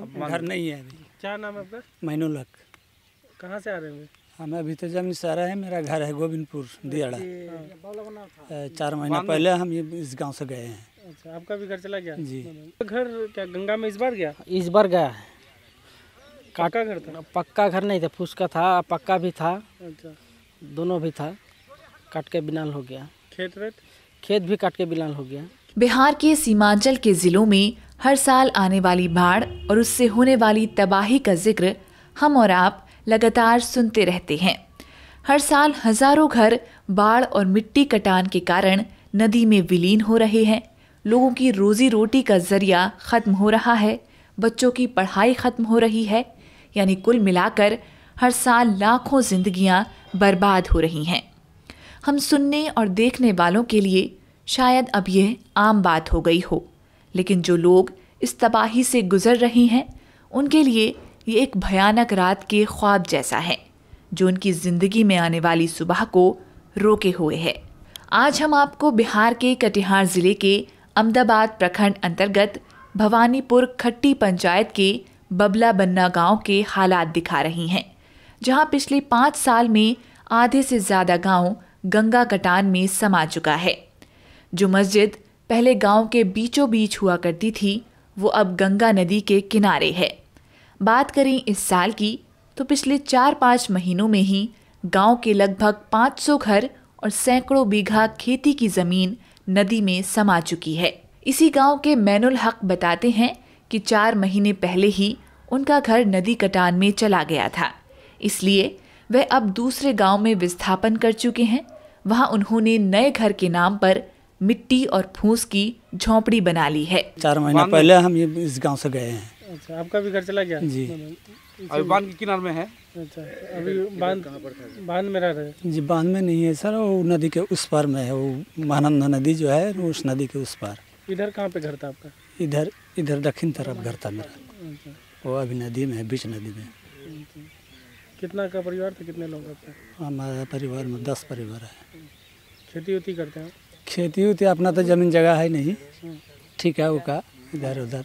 घर घर नहीं है अभी क्या नाम है आपका मैनोलक कहाँ से आ रहे हैं हम अभी तो जब सारा है मेरा घर है गोविंदपुर दियाड़ा हाँ, चार महीना पहले हम ये इस गांव से गए हैं अच्छा आपका भी घर चला गया जी घर क्या गंगा में इस बार गया इस बार गया है काका घर था पक्का घर नहीं था फूसका था पक्का भी था अच्छा दोनों भी था काट के बिनाल हो गया खेत खेत भी काट के बिनाल हो गया बिहार के सीमांचल के जिलों में हर साल आने वाली बाढ़ और उससे होने वाली तबाही का जिक्र हम और आप लगातार सुनते रहते हैं हर साल हजारों घर बाढ़ और मिट्टी कटान के कारण नदी में विलीन हो रहे हैं लोगों की रोजी रोटी का जरिया ख़त्म हो रहा है बच्चों की पढ़ाई ख़त्म हो रही है यानी कुल मिलाकर हर साल लाखों जिंदगियां बर्बाद हो रही हैं हम सुनने और देखने वालों के लिए शायद अब यह आम बात हो गई हो लेकिन जो लोग इस तबाही से गुजर रहे हैं उनके लिए ये एक भयानक रात के ख्वाब जैसा है जो उनकी ज़िंदगी में आने वाली सुबह को रोके हुए है आज हम आपको बिहार के कटिहार ज़िले के अहमदाबाद प्रखंड अंतर्गत भवानीपुर खट्टी पंचायत के बबला बन्ना गांव के हालात दिखा रही हैं जहां पिछले पाँच साल में आधे से ज़्यादा गांव गंगा कटान में समा चुका है जो मस्जिद पहले गांव के बीचों बीच हुआ करती थी वो अब गंगा नदी के किनारे है बात करें इस साल की तो पिछले चार पाँच महीनों में ही गांव के लगभग 500 घर और सैकड़ों बीघा खेती की ज़मीन नदी में समा चुकी है इसी गांव के मैनुल हक बताते हैं कि चार महीने पहले ही उनका घर नदी कटान में चला गया था इसलिए वह अब दूसरे गांव में विस्थापन कर चुके हैं वहां उन्होंने नए घर के नाम पर मिट्टी और फूस की झोपड़ी बना ली है चार महीने पहले हम ये इस गांव से गए हैं अच्छा आपका भी घर चला गया जी अभी बांध के किनारे में है अच्छा अभी बांध बांध में रह रहे जी बांध में नहीं है सर वो नदी के उस पार में है वो महानंदा नदी जो है उस नदी के उस पार इधर कहाँ पे घर था आपका इधर इधर दक्षिण तरफ घर था मेरा अच्छा। वो अभी नदी में है बीच नदी में अच्छा। कितना का परिवार था कितने लोग आपका हमारा परिवार में दस परिवार है खेती वेती करते हैं खेती उती अपना तो जमीन जगह है नहीं ठीक है उका इधर उधर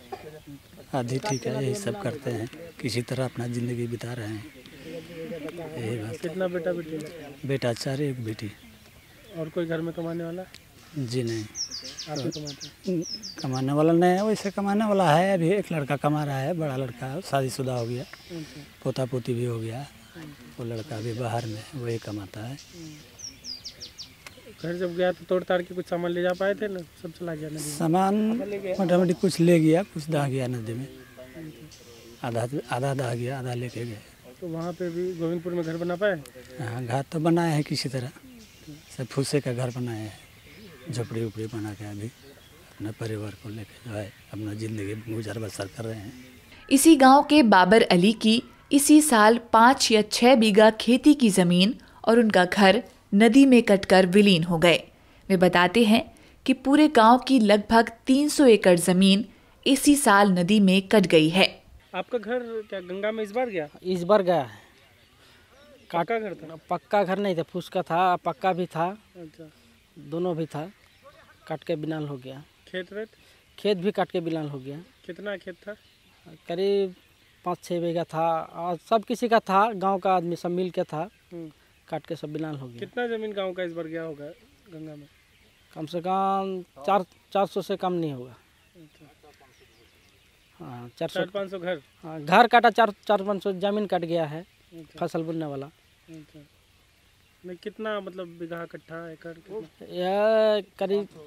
आधी ठीक है यही सब करते हैं किसी तरह अपना जिंदगी बिता रहे हैं यही बात कितना बेटा बेटी बेटा चार एक बेटी और कोई घर में कमाने वाला जी नहीं कमाने वाला नहीं है वैसे कमाने वाला है अभी एक लड़का कमा रहा है बड़ा लड़का शादीशुदा हो गया पोता अच्छा। पोती भी हो गया वो लड़का अभी बाहर में वही कमाता है हम्म। घर जब गया तो तोड़ ताड़ के कुछ सामान ले जा पाए थे ना सब चला गया नदी सामान मोटी कुछ ले गया कुछ दहा गया नदी में आधा आधा दहा गया आधा लेके गए तो वहाँ पे भी गोविंदपुर में घर बना पाए हाँ घर तो बनाए हैं किसी तरह सब फूसे का घर बनाया है झोपड़ी उपड़ी बना के अभी अपने परिवार को लेके जो है अपना ज़िंदगी गुजार बसर कर रहे हैं इसी गांव के बाबर अली की इसी साल पाँच या छः बीघा खेती की ज़मीन और उनका घर नदी में कटकर विलीन हो गए वे बताते हैं कि पूरे गांव की लगभग 300 एकड़ जमीन इसी साल नदी में कट गई है आपका घर क्या गंगा में इस बार गया इस बार गया है काका घर था पक्का घर नहीं था फूसका था पक्का भी था अच्छा दोनों भी था काट के बिनाल हो गया खेत रेत खेत भी काट के बिनाल हो गया कितना खेत था करीब पाँच छः बीघा था और सब किसी का था गांव का आदमी सब मिल के था हम्म। काट के सब बिलाल हो गया कितना जमीन गाँव का इस बार गया होगा गंगा में कम से कम चार चार सौ से कम नहीं होगा अच्छा। हाँ चार सौ पाँच सौ घर हाँ घर काटा चार चार पाँच सौ जमीन कट गया है अच्छा। फसल बुनने वाला अच्छा। नहीं कितना मतलब बीघा कट्ठा एकड़ यह करीब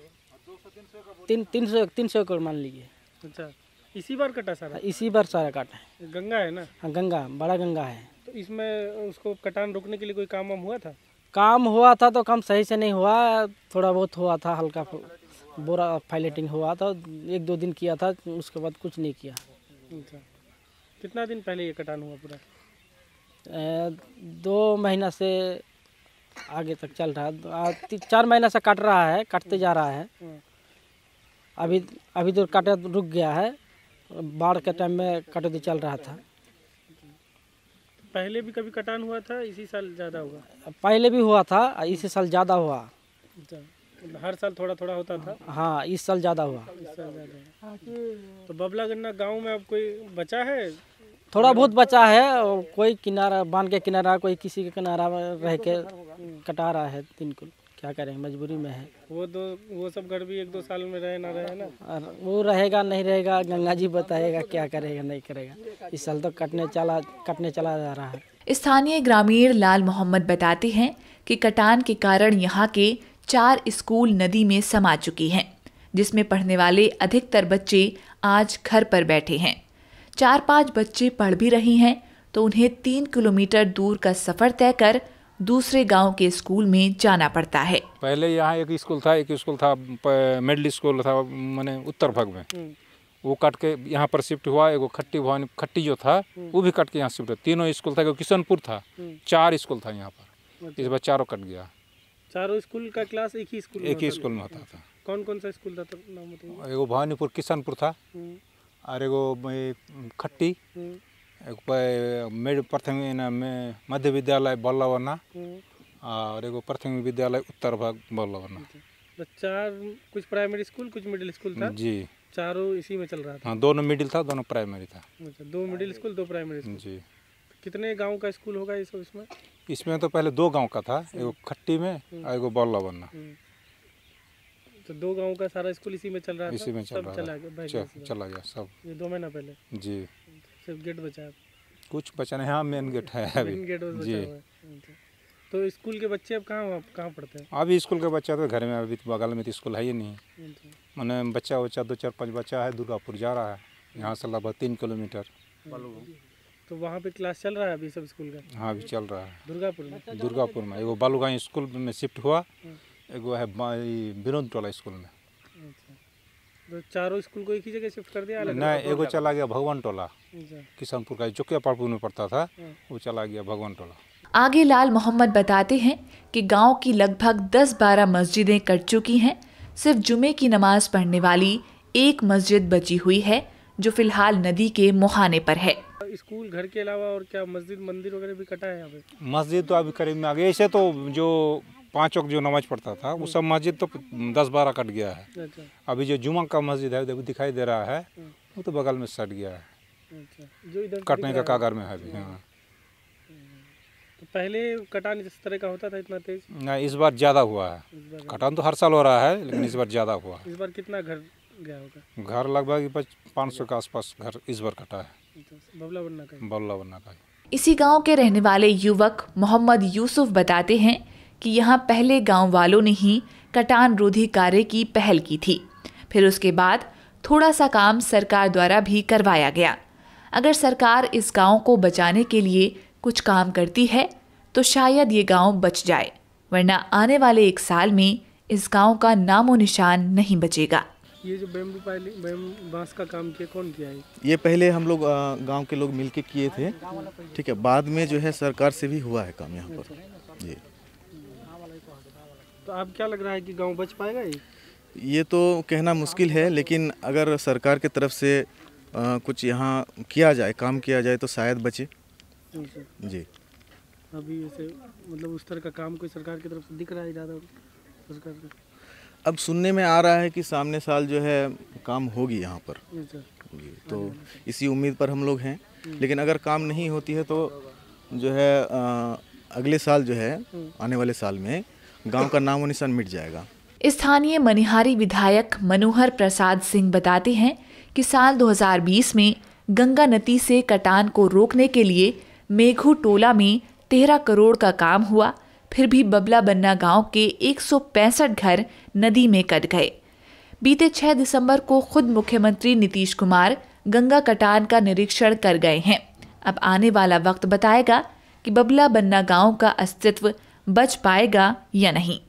तीन तीन सौ तीन सौ एकड़ मान लीजिए अच्छा इसी बार कटा सारा इसी बार सारा काटा है गंगा है ना हाँ गंगा बड़ा गंगा है तो इसमें उसको कटान रोकने के लिए कोई काम वाम हुआ था काम हुआ था तो काम सही से नहीं हुआ थोड़ा बहुत हुआ था हल्का बोरा फाइलेटिंग हुआ था एक दो दिन किया था उसके बाद कुछ नहीं किया अच्छा। कितना दिन पहले ये कटान हुआ पूरा दो महीना से आगे तक चल रहा है चार महीना से काट रहा है काटते जा रहा है हाँ। अभी अभी तो काटा रुक गया है बाढ़ के टाइम में कटौती चल रहा था पहले भी कभी कटान हुआ था इसी साल ज़्यादा हुआ पहले भी हुआ था इसी साल ज़्यादा हुआ अच्छा, तो हर साल थोड़ा थोड़ा होता था हाँ इस साल ज़्यादा हुआ तो बबला गन्ना गाँव में अब कोई बचा है थोड़ा बहुत बचा है कोई किनारा बांध के किनारा कोई किसी के किनारा रह के कटा रहा है तीन कुल क्या करें मजबूरी में है वो दो वो सब घर भी एक दो साल में रहे ना रहे ना और वो रहेगा नहीं रहेगा गंगा जी बताएगा क्या करेगा नहीं करेगा इस साल तो कटने चला कटने चला जा रहा है स्थानीय ग्रामीण लाल मोहम्मद बताते हैं कि कटान के कारण यहाँ के चार स्कूल नदी में समा चुकी हैं जिसमें पढ़ने वाले अधिकतर बच्चे आज घर पर बैठे हैं चार पांच बच्चे पढ़ भी रही हैं तो उन्हें तीन किलोमीटर दूर का सफर तय कर दूसरे गांव के स्कूल में जाना पड़ता है पहले यहाँ एक स्कूल था एक स्कूल था मिडिल स्कूल था मैंने उत्तर भाग में हम्म। वो कट के यहाँ पर शिफ्ट हुआ एक खट्टी भवानी खट्टी जो था हम्म। वो भी कट के यहाँ शिफ्ट हुआ तीनों स्कूल था किशनपुर था हम्म। चार स्कूल था यहाँ पर अच्छा। इस बार चारों कट गया चारों स्कूल का क्लास एक ही स्कूल एक ही स्कूल में होता था कौन कौन सा स्कूल था तो नाम एगो भवानीपुर किशनपुर था और एगो खट्टी मिड प्राथमिक मध्य विद्यालय बल्लवना और एगो प्राथमिक विद्यालय उत्तर भाग बल्लवना तो चार कुछ प्राइमरी स्कूल कुछ मिडिल स्कूल था जी चारों इसी में चल रहा था हाँ दोनों मिडिल था दोनों प्राइमरी था अच्छा दो मिडिल स्कूल दो प्राइमरी स्कूल जी कितने गांव का स्कूल होगा इस इसमें इसमें तो पहले दो गांव का था एगो खट्टी में और एगो बल्ला बनना तो दो गांव का सारा स्कूल इसी में चल रहा था इसी में चल रहा चला गया चला गया सब ये दो महीना पहले जी सिर्फ गेट बचा है कुछ बचा नहीं हाँ मेन गेट है अभी गेट बचा जी अच्छा। तो स्कूल के बच्चे अब कहाँ कहाँ पढ़ते हैं अभी स्कूल के बच्चा तो घर में अभी तो बगल में तो स्कूल है ही नहीं अच्छा। मैंने बच्चा वच्चा दो चार पाँच बच्चा है दुर्गापुर जा रहा है यहाँ से लगभग तीन किलोमीटर तो वहाँ पे क्लास चल रहा है अभी सब स्कूल का हाँ अभी चल रहा है दुर्गापुर में दुर्गापुर में एगो बालूगा स्कूल में शिफ्ट हुआ हाँ। एगो है विनोद टोला स्कूल में तो चारों स्कूल को एक ही जगह शिफ्ट कर दिया अलग नहीं एगो चला गया भगवान टोला अच्छा। किशनपुर का चौकिया पाड़पुर में पड़ता था हाँ। वो चला गया भगवान टोला आगे लाल मोहम्मद बताते हैं कि गांव की लगभग 10-12 मस्जिदें कट चुकी हैं सिर्फ जुमे की नमाज पढ़ने वाली एक मस्जिद बची हुई है जो फिलहाल नदी के मुहाने पर है स्कूल घर के अलावा और क्या मस्जिद मंदिर वगैरह भी कटा है यहाँ पे मस्जिद तो अभी करीब में आ गई ऐसे तो जो पाँच वक्त जो नमाज पढ़ता था वो हम्म। सब मस्जिद तो दस बारह कट गया है अच्छा। अभी जो जुमा का मस्जिद है देखो दिखाई दे रहा है हम्म। वो तो बगल में सट गया है अच्छा। कटने का कागर में है अभी हाँ तो पहले कटान जिस तरह का होता था इतना तेज नहीं इस बार ज़्यादा हुआ है कटान तो हर साल हो रहा है लेकिन इस बार ज़्यादा हुआ इस बार कितना घर गया होगा घर लगभग पाँच सौ के आसपास घर इस बार कटा है बबला अच्छा, बबला बनना का इसी गांव के रहने वाले युवक मोहम्मद यूसुफ बताते हैं कि यहाँ पहले गांव वालों ने ही कटान रोधी कार्य की पहल की थी फिर उसके बाद थोड़ा सा काम सरकार द्वारा भी करवाया गया अगर सरकार इस गांव को बचाने के लिए कुछ काम करती है तो शायद ये गांव बच जाए वरना आने वाले एक साल में इस गांव का नामो निशान नहीं बचेगा ये जो बैम्बू बांस का काम किया कौन किया है ये पहले हम लोग गांव के लोग मिलके किए थे ठीक है बाद में जो है सरकार से भी हुआ है काम यहाँ पर जी तो आप क्या लग रहा है कि गांव बच पाएगा ये ये तो कहना मुश्किल है लेकिन अगर सरकार की तरफ से आ, कुछ यहाँ किया जाए काम किया जाए तो शायद बचे जी अभी ऐसे मतलब उस तरह का काम कोई सरकार की तरफ से दिख रहा है ज़्यादा सरकार का अब सुनने में आ रहा है कि सामने साल जो है काम होगी यहाँ पर जी तो इसी उम्मीद पर हम लोग हैं लेकिन अगर काम नहीं होती है तो जो है आ, अगले साल जो है हम्म। आने वाले साल में गांव का नाम निशान मिट जाएगा स्थानीय मनिहारी विधायक मनोहर प्रसाद सिंह बताते हैं कि साल 2020 में गंगा नदी से कटान को रोकने के लिए मेघू टोला में तेरह करोड़ का काम हुआ फिर भी बबला बन्ना गांव के एक घर नदी में कट गए बीते 6 दिसंबर को खुद मुख्यमंत्री नीतीश कुमार गंगा कटान का निरीक्षण कर गए हैं अब आने वाला वक्त बताएगा कि बबला बन्ना गांव का अस्तित्व बच पाएगा या नहीं